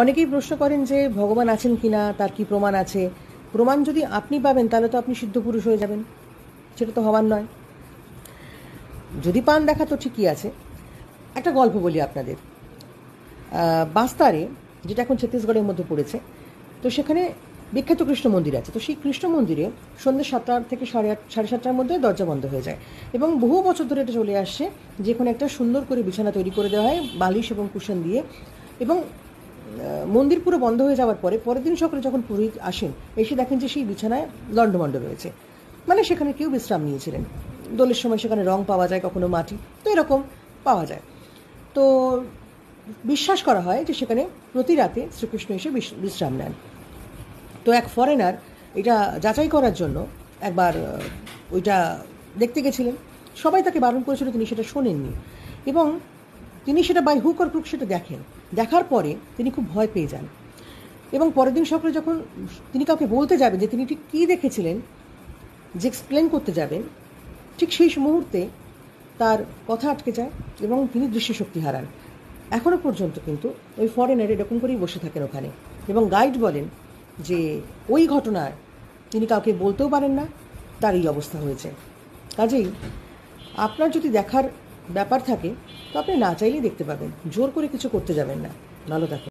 অনেকেই প্রশ্ন করেন যে ভগবান আছেন কি না তার কি প্রমাণ আছে প্রমাণ যদি আপনি পাবেন তাহলে তো আপনি সিদ্ধ পুরুষ হয়ে যাবেন সেটা তো হবার নয় যদি পান দেখা তো ঠিকই আছে একটা গল্প বলি আপনাদের বাস্তারে যেটা এখন ছত্তিশগড়ের মধ্যে পড়েছে তো সেখানে বিখ্যাত কৃষ্ণ মন্দির আছে তো সেই কৃষ্ণ মন্দিরে সন্ধ্যে সাতটার থেকে সাড়ে আট সাড়ে সাতটার মধ্যে দরজা বন্ধ হয়ে যায় এবং বহু বছর ধরে এটা চলে আসছে যেখানে একটা সুন্দর করে বিছানা তৈরি করে দেওয়া হয় বালিশ এবং কুশন দিয়ে এবং মন্দির পুরো বন্ধ হয়ে যাওয়ার পরে পরের দিন সকালে যখন পুরোহিত আসেন এসে দেখেন যে সেই বিছানায় লণ্ডমণ্ড রয়েছে মানে সেখানে কেউ বিশ্রাম নিয়েছিলেন দোলের সময় সেখানে রং পাওয়া যায় কখনো মাটি তো এরকম পাওয়া যায় তো বিশ্বাস করা হয় যে সেখানে প্রতি রাতে শ্রীকৃষ্ণ এসে বিশ্রাম নেন তো এক ফরেনার এটা যাচাই করার জন্য একবার ওইটা দেখতে গেছিলেন সবাই তাকে বারণ করেছিল তিনি সেটা শোনেননি এবং তিনি সেটা বাই হুক অর ক্রুক সেটা দেখেন দেখার পরে তিনি খুব ভয় পেয়ে যান এবং পরের দিন সকালে যখন তিনি কাউকে বলতে যাবেন যে তিনি ঠিক কী দেখেছিলেন যে এক্সপ্লেন করতে যাবেন ঠিক সেই মুহূর্তে তার কথা আটকে যায় এবং তিনি দৃশ্যশক্তি হারান এখনও পর্যন্ত কিন্তু ওই ফরেনার এরকম করেই বসে থাকেন ওখানে এবং গাইড বলেন যে ওই ঘটনার তিনি কাউকে বলতেও পারেন না তার এই অবস্থা হয়েছে কাজেই আপনার যদি দেখার ব্যাপার থাকে তো আপনি না চাইলেই দেখতে পাবেন জোর করে কিছু করতে যাবেন না ভালো থাকুন